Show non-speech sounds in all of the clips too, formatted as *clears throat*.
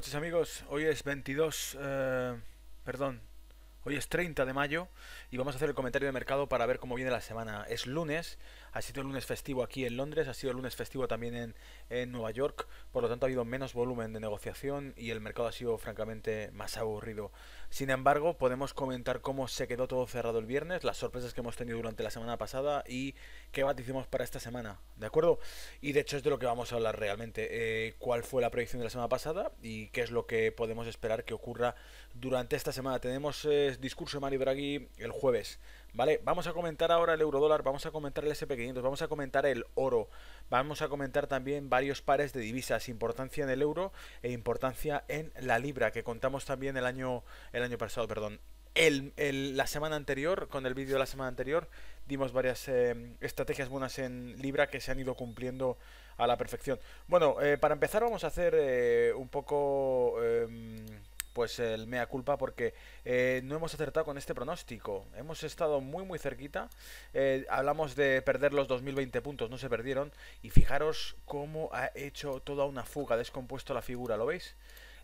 noches amigos, hoy es 22, eh, perdón, Hoy es 30 de mayo y vamos a hacer el comentario de mercado para ver cómo viene la semana. Es lunes, ha sido lunes festivo aquí en Londres, ha sido lunes festivo también en, Nueva York, por lo tanto ha habido menos volumen de negociación y el mercado ha sido francamente más aburrido. Sin embargo, podemos comentar cómo se quedó todo cerrado el viernes, las sorpresas que hemos tenido durante la semana pasada y qué hicimos para esta semana, ¿de acuerdo? Y de hecho es de lo que vamos a hablar realmente, eh, cuál fue la proyección de la semana pasada y qué es lo que podemos esperar que ocurra durante esta semana. Tenemos eh, discurso de Mario Draghi el jueves. ¿Vale? Vamos a comentar ahora el euro dólar, vamos a comentar el SP500, vamos a comentar el oro, vamos a comentar también varios pares de divisas, importancia en el euro e importancia en la libra, que contamos también el año, el año pasado, perdón. El, la semana anterior, con el vídeo de la semana anterior, dimos varias eh, estrategias buenas en Libra que se han ido cumpliendo a la perfección. Bueno, eh, para empezar vamos a hacer un poco em, pues el mea culpa porque eh, no hemos acertado con este pronóstico. Hemos estado muy muy cerquita. Eh, hablamos de perder los 2020 puntos, no se perdieron. Y fijaros cómo ha hecho toda una fuga, descompuesto la figura, ¿lo veis?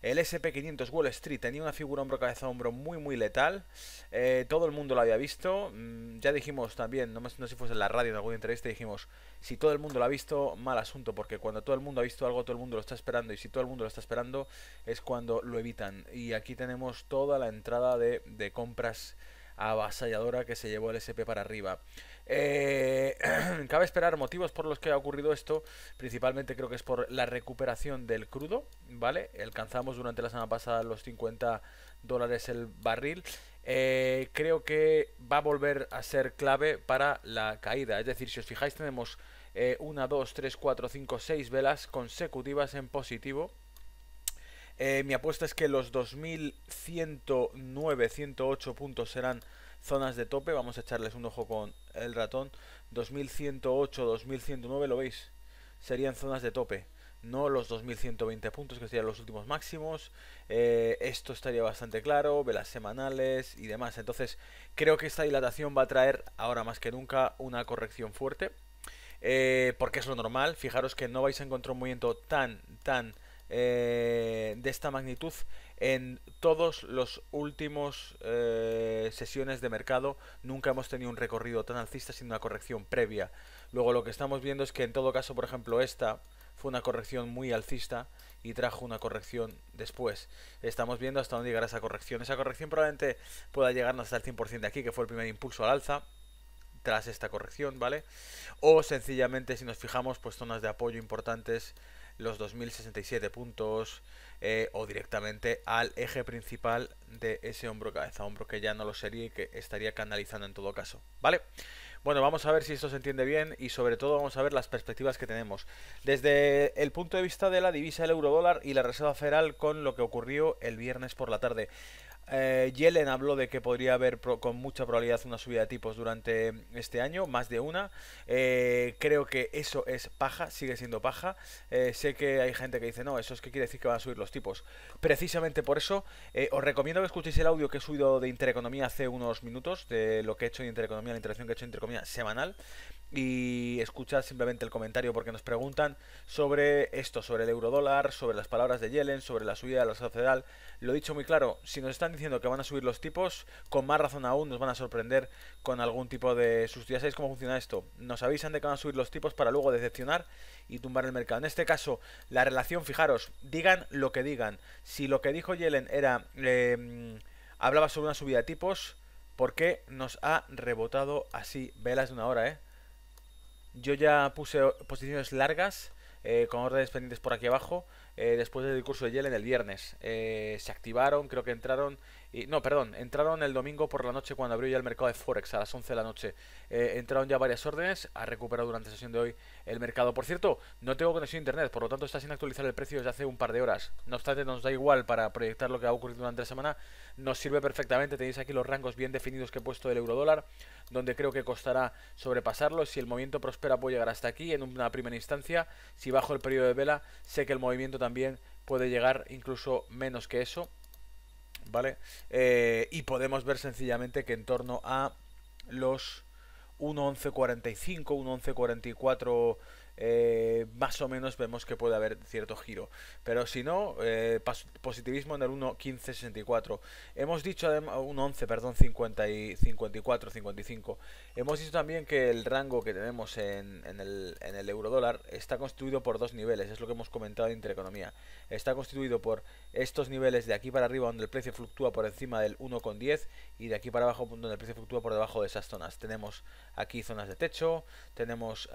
El SP500 Wall Street tenía una figura hombro-cabeza-hombro muy muy letal. Eh, todo el mundo lo había visto. Mm, ya dijimos también, no, no sé si fuese en la radio en alguna entrevista, dijimos, si todo el mundo lo ha visto, mal asunto, porque cuando todo el mundo ha visto algo, todo el mundo lo está esperando, y si todo el mundo lo está esperando, es cuando lo evitan. Y aquí tenemos toda la entrada de, de compras avasalladora que se llevó el SP para arriba. Eh, *clears throat* cabe esperar motivos por los que ha ocurrido esto. Principalmente creo que es por la recuperación del crudo, ¿vale? Alcanzamos durante la semana pasada los 50 dólares el barril. Eh, creo que va a volver a ser clave para la caída. Es decir, si os fijáis tenemos 1, 2, 3, 4, 5, 6 velas consecutivas en positivo eh, mi apuesta es que los 2109, 108 puntos serán zonas de tope. Vamos a echarles un ojo con el ratón. 2108, 2109, ¿lo veis? Serían zonas de tope. No los 2120 puntos, que serían los últimos máximos. Eh, esto estaría bastante claro, velas semanales y demás. Entonces, creo que esta dilatación va a traer, ahora más que nunca, una corrección fuerte. Eh, porque es lo normal. Fijaros que no vais a encontrar un movimiento tan, tan eh, de esta magnitud en todos los últimos eh, sesiones de mercado. Nunca hemos tenido un recorrido tan alcista sin una corrección previa. Luego lo que estamos viendo es que en todo caso, por ejemplo, esta fue una corrección muy alcista y trajo una corrección después. Estamos viendo hasta dónde llegará esa corrección. Esa corrección probablemente pueda llegarnos hasta el 100% de aquí, que fue el primer impulso al alza tras esta corrección, ¿vale? O sencillamente si nos fijamos, pues zonas de apoyo importantes los 2067 puntos eh, o directamente al eje principal de ese hombro cabeza, hombro que ya no lo sería y que estaría canalizando en todo caso, ¿vale? Bueno, vamos a ver si esto se entiende bien y sobre todo vamos a ver las perspectivas que tenemos. Desde el punto de vista de la divisa del euro dólar y la Reserva Federal con lo que ocurrió el viernes por la tarde. Eh, Yellen habló de que podría haber con mucha probabilidad una subida de tipos durante este año, más de una. Eh, creo que eso es paja, sigue siendo paja. Eh, sé que hay gente que dice, no, eso es que quiere decir que van a subir los tipos. Precisamente por eso, eh, os recomiendo que escuchéis el audio que he subido de Intereconomía hace unos minutos, de lo que he hecho en Intereconomía, la interacción que he hecho en Intereconomía semanal y escuchad simplemente el comentario porque nos preguntan sobre esto, sobre el euro dólar, sobre las palabras de Yellen, sobre la subida de la sociedad. Lo he dicho muy claro, si nos están diciendo que van a subir los tipos, con más razón aún nos van a sorprender con algún tipo de sustitución. Ya sabéis cómo funciona esto. Nos avisan de que van a subir los tipos para luego decepcionar y tumbar el mercado. En este caso, la relación, fijaros, digan lo que digan. Si lo que dijo Yellen era... Em, hablaba sobre una subida de tipos, ¿por qué nos ha rebotado así? Velas de una hora, ¿eh? Yo ya puse posiciones largas eh, con órdenes pendientes por aquí abajo. Eh, después del curso de en el viernes. Eh, se activaron, creo que entraron, y, no, perdón, entraron el domingo por la noche cuando abrió ya el mercado de Forex a las 11 de la noche. Eh, entraron ya varias órdenes, ha recuperado durante la sesión de hoy el mercado. Por cierto, no tengo conexión a internet, por lo tanto está sin actualizar el precio desde hace un par de horas. No obstante, nos da igual para proyectar lo que ha ocurrido durante la semana, nos sirve perfectamente, tenéis aquí los rangos bien definidos que he puesto del euro dólar, donde creo que costará sobrepasarlo, si el movimiento prospera puedo llegar hasta aquí en una primera instancia, si bajo el periodo de vela, sé que el movimiento también también puede llegar incluso menos que eso, ¿vale? Eh, y podemos ver sencillamente que en torno a los 1.11.45, 1.11.44 eh, más o menos vemos que puede haber cierto giro. Pero si no, eh, positivismo en el 1.15.64. Hemos dicho, ah, un 11, perdón, 50 54, 55. Hemos dicho también que el rango que tenemos en, el, en euro dólar está constituido por dos niveles, es lo que hemos comentado de intereconomía. Está constituido por estos niveles de aquí para arriba donde el precio fluctúa por encima del 1,10 y de aquí para abajo donde el precio fluctúa por debajo de esas zonas. Tenemos aquí zonas de techo, tenemos...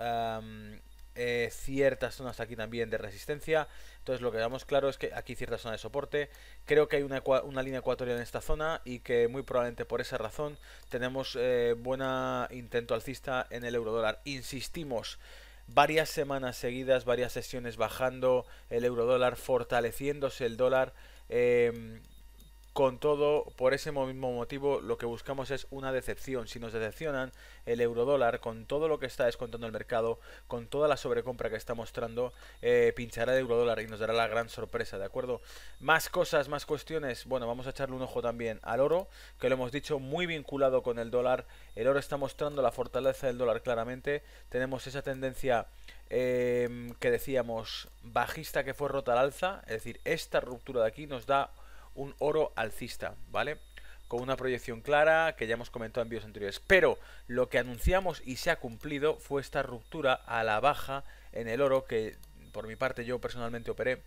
Eh, ciertas zonas aquí también de resistencia. Entonces lo que damos claro es que aquí cierta zona de soporte. Creo que hay una, línea ecuatorial en esta zona y que muy probablemente por esa razón tenemos eh, buena buen intento alcista en el euro dólar. Insistimos, varias semanas seguidas, varias sesiones bajando el euro dólar, fortaleciéndose el dólar. Em, con todo, por ese mismo motivo, lo que buscamos es una decepción. Si nos decepcionan, el eurodólar, con todo lo que está descontando el mercado, con toda la sobrecompra que está mostrando, eh, pinchará el eurodólar y nos dará la gran sorpresa, ¿de acuerdo? Más cosas, más cuestiones. Bueno, vamos a echarle un ojo también al oro, que lo hemos dicho muy vinculado con el dólar. El oro está mostrando la fortaleza del dólar claramente. Tenemos esa tendencia em, que decíamos bajista que fue rota al alza, es decir, esta ruptura de aquí nos da un oro alcista, ¿vale? Con una proyección clara que ya hemos comentado en vídeos anteriores. Pero lo que anunciamos y se ha cumplido fue esta ruptura a la baja en el oro que por mi parte yo personalmente operé,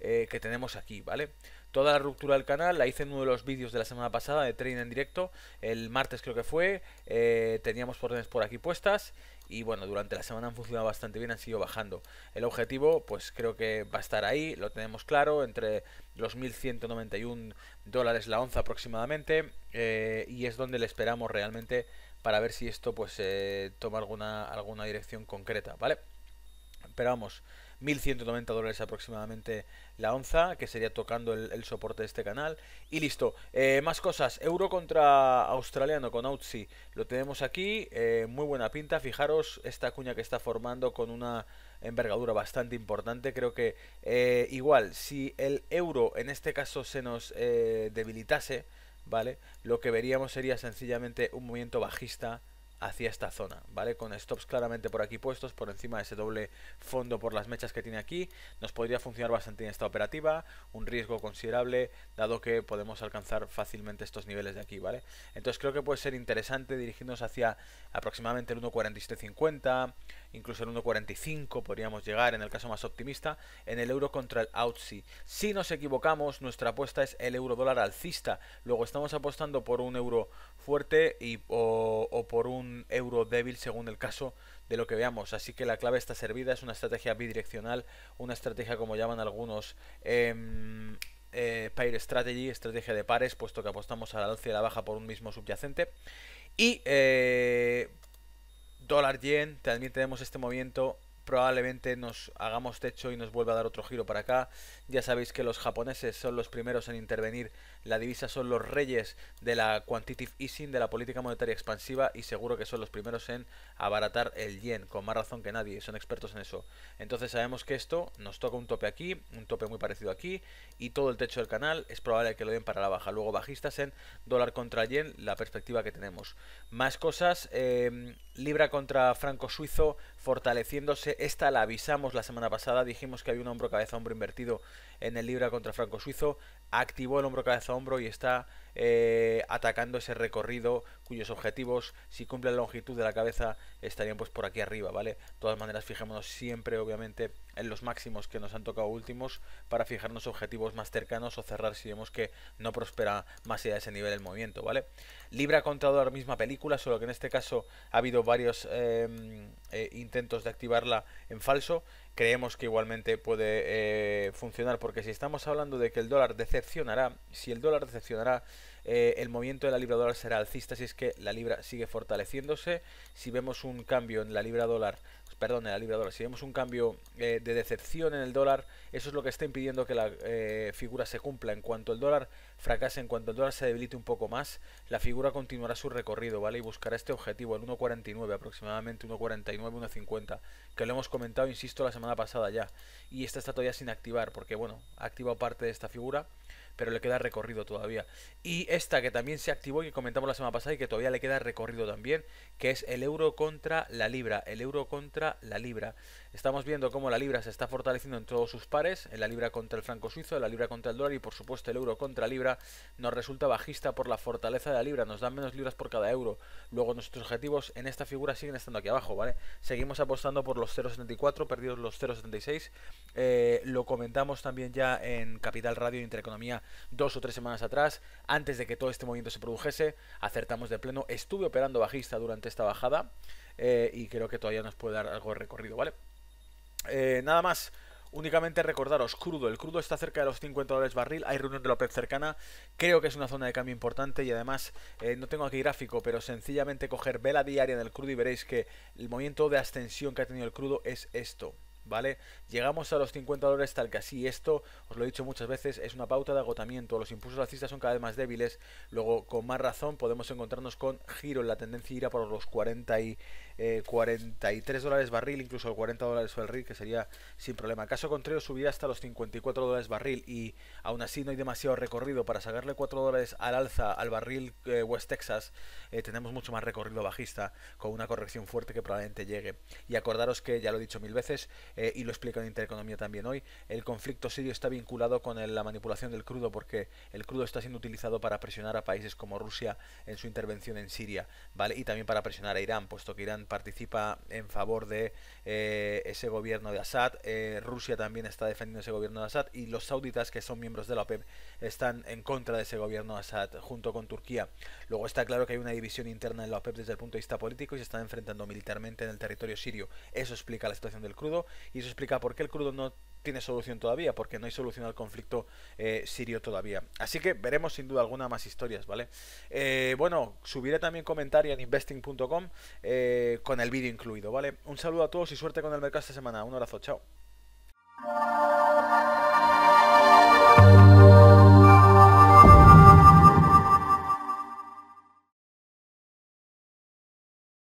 eh, que tenemos aquí, ¿vale? toda la ruptura del canal, la hice en uno de los vídeos de la semana pasada de trading en directo, el martes creo que fue, eh, teníamos órdenes por aquí puestas y bueno, durante la semana han funcionado bastante bien, han sido bajando. El objetivo pues creo que va a estar ahí, lo tenemos claro, entre los 1.191 dólares la onza aproximadamente eh, y es donde le esperamos realmente para ver si esto pues eh, toma alguna, alguna dirección concreta, ¿vale? Pero vamos, 1.190 dólares aproximadamente la onza, que sería tocando el, soporte de este canal. Y listo. Eh, más cosas. Euro contra australiano con Outsi. Lo tenemos aquí. Eh, muy buena pinta. Fijaros esta cuña que está formando con una envergadura bastante importante. Creo que eh, igual, si el euro en este caso se nos debilitase, ¿vale? Lo que veríamos sería sencillamente un movimiento bajista hacia esta zona, ¿vale? Con stops claramente por aquí puestos, por encima de ese doble fondo por las mechas que tiene aquí, nos podría funcionar bastante en esta operativa, un riesgo considerable, dado que podemos alcanzar fácilmente estos niveles de aquí, ¿vale? Entonces creo que puede ser interesante dirigirnos hacia aproximadamente el 1.4750, incluso el 1.45 podríamos llegar, en el caso más optimista, en el euro contra el outsi. Si nos equivocamos, nuestra apuesta es el euro dólar alcista, luego estamos apostando por un euro fuerte y, o por un euro débil según el caso de lo que veamos. Así que la clave está servida, es una estrategia bidireccional, una estrategia como llaman algunos... Em, eh, pair strategy, estrategia de pares, puesto que apostamos la alza y a la baja por un mismo subyacente. Y eh, dólar yen, también tenemos este movimiento probablemente nos hagamos techo y nos vuelva a dar otro giro para acá. Ya sabéis que los japoneses son los primeros en intervenir, la divisa son los reyes de la quantitative easing, de la política monetaria expansiva y seguro que son los primeros en abaratar el yen, con más razón que nadie, son expertos en eso. Entonces sabemos que esto nos toca un tope aquí, un tope muy parecido aquí y todo el techo del canal es probable que lo den para la baja. Luego bajistas en dólar contra yen, la perspectiva que tenemos. Más cosas, eh, libra contra franco suizo fortaleciéndose esta la avisamos la semana pasada, dijimos que hay un hombro cabeza hombro invertido en el Libra contra Franco Suizo, activó el hombro cabeza hombro y está eh, atacando ese recorrido cuyos objetivos, si cumplen la longitud de la cabeza, estarían pues por aquí arriba, ¿vale? De todas maneras, fijémonos siempre, obviamente, en los máximos que nos han tocado últimos para fijarnos objetivos más cercanos o cerrar si vemos que no prospera más allá de ese nivel el movimiento, ¿vale? Libra ha contado la misma película, solo que en este caso ha habido varios eh, eh, intentos de activarla en falso creemos que igualmente puede eh, funcionar, porque si estamos hablando de que el dólar decepcionará, si el dólar decepcionará, eh, el movimiento de la libra dólar será alcista si es que la libra sigue fortaleciéndose. Si vemos un cambio en la libra dólar perdón, en la libra dólar, si vemos un cambio eh, de decepción en el dólar, eso es lo que está impidiendo que la eh, figura se cumpla. En cuanto el dólar fracase, en cuanto el dólar se debilite un poco más, la figura continuará su recorrido, ¿vale? Y buscará este objetivo, el 1.49 aproximadamente, 1.49, 1.50, que lo hemos comentado, insisto, la semana pasada ya. Y esta está todavía sin activar, porque bueno, ha activado parte de esta figura pero le queda recorrido todavía. Y esta que también se activó y que comentamos la semana pasada y que todavía le queda recorrido también, que es el euro contra la libra. El euro contra la libra. Estamos viendo cómo la libra se está fortaleciendo en todos sus pares, en la libra contra el franco suizo, en la libra contra el dólar y por supuesto el euro contra libra nos resulta bajista por la fortaleza de la libra, nos dan menos libras por cada euro. Luego nuestros objetivos en esta figura siguen estando aquí abajo, ¿vale? Seguimos apostando por los 0,74, perdidos los 0,76. Eh, lo comentamos también ya en Capital Radio e Intereconomía dos o tres semanas atrás, antes de que todo este movimiento se produjese, acertamos de pleno. Estuve operando bajista durante esta bajada eh, y creo que todavía nos puede dar algo de recorrido, ¿vale? Eh, nada más. Únicamente recordaros, crudo, el crudo está cerca de los 50 dólares barril, hay reunión de la OPEP cercana, creo que es una zona de cambio importante y además eh, no tengo aquí gráfico, pero sencillamente coger vela diaria del crudo y veréis que el movimiento de ascensión que ha tenido el crudo es esto. ¿vale? Llegamos a los 50 dólares tal que así esto, os lo he dicho muchas veces, es una pauta de agotamiento, los impulsos racistas son cada vez más débiles, luego con más razón podemos encontrarnos con giro en la tendencia a por los 40 y 43 eh, dólares barril, incluso el 40 dólares barril, que sería sin problema. Caso contrario, subiría hasta los 54 dólares barril y aún así no hay demasiado recorrido para sacarle 4 dólares al alza al barril eh, West Texas, eh, tenemos mucho más recorrido bajista con una corrección fuerte que probablemente llegue. Y acordaros que, ya lo he dicho mil veces, eh, y lo explica en Intereconomía también hoy, el conflicto sirio está vinculado con la manipulación del crudo porque el crudo está siendo utilizado para presionar a países como Rusia en su intervención en Siria, ¿vale? Y también para presionar a Irán, puesto que Irán participa en favor de eh, ese gobierno de Assad, eh, Rusia también está defendiendo ese gobierno de Assad y los sauditas, que son miembros de la OPEP, están en contra de ese gobierno de Assad junto con Turquía. Luego está claro que hay una división interna en la OPEP desde el punto de vista político y se están enfrentando militarmente en el territorio sirio. Eso explica la situación del crudo y eso explica por qué el crudo no tiene solución todavía, porque no hay solución al conflicto eh, sirio todavía. Así que veremos sin duda alguna más historias, ¿vale? Eh, bueno, subiré también comentario en investing.com eh, con el vídeo incluido, ¿vale? Un saludo a todos y suerte con el mercado esta semana. Un abrazo, chao.